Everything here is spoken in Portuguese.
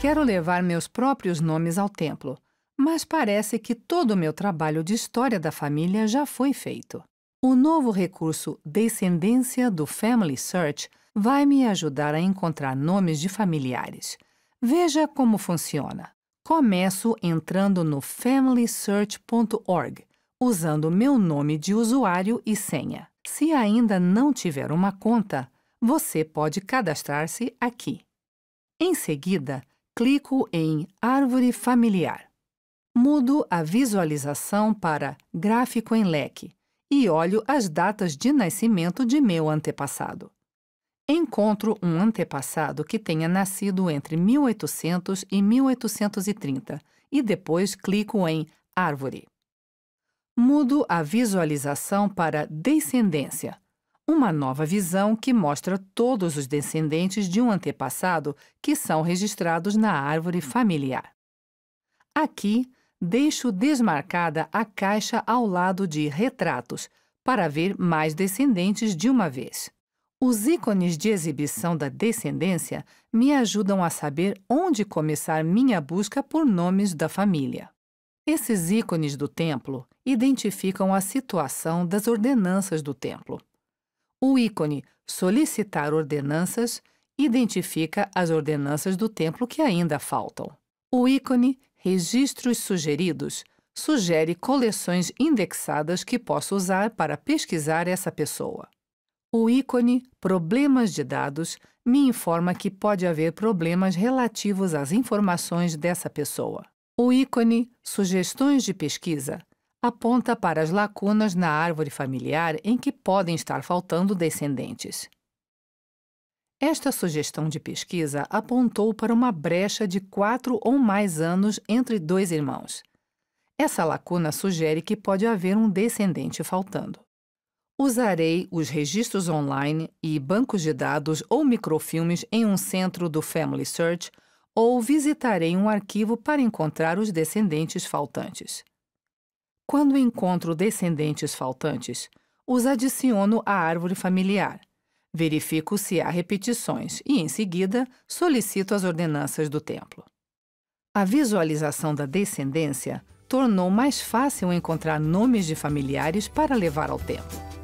Quero levar meus próprios nomes ao templo, mas parece que todo o meu trabalho de história da família já foi feito. O novo recurso Descendência do Family Search vai me ajudar a encontrar nomes de familiares. Veja como funciona. Começo entrando no FamilySearch.org, usando meu nome de usuário e senha. Se ainda não tiver uma conta, você pode cadastrar-se aqui. Em seguida, clico em Árvore Familiar. Mudo a visualização para Gráfico em Leque e olho as datas de nascimento de meu antepassado. Encontro um antepassado que tenha nascido entre 1800 e 1830 e depois clico em Árvore. Mudo a visualização para Descendência uma nova visão que mostra todos os descendentes de um antepassado que são registrados na árvore familiar. Aqui, deixo desmarcada a caixa ao lado de Retratos, para ver mais descendentes de uma vez. Os ícones de exibição da descendência me ajudam a saber onde começar minha busca por nomes da família. Esses ícones do templo identificam a situação das ordenanças do templo. O ícone Solicitar ordenanças identifica as ordenanças do templo que ainda faltam. O ícone Registros sugeridos sugere coleções indexadas que posso usar para pesquisar essa pessoa. O ícone Problemas de dados me informa que pode haver problemas relativos às informações dessa pessoa. O ícone Sugestões de pesquisa aponta para as lacunas na árvore familiar em que podem estar faltando descendentes. Esta sugestão de pesquisa apontou para uma brecha de quatro ou mais anos entre dois irmãos. Essa lacuna sugere que pode haver um descendente faltando. Usarei os registros online e bancos de dados ou microfilmes em um centro do Family Search ou visitarei um arquivo para encontrar os descendentes faltantes. Quando encontro descendentes faltantes, os adiciono à árvore familiar. Verifico se há repetições e, em seguida, solicito as ordenanças do templo. A visualização da descendência tornou mais fácil encontrar nomes de familiares para levar ao templo.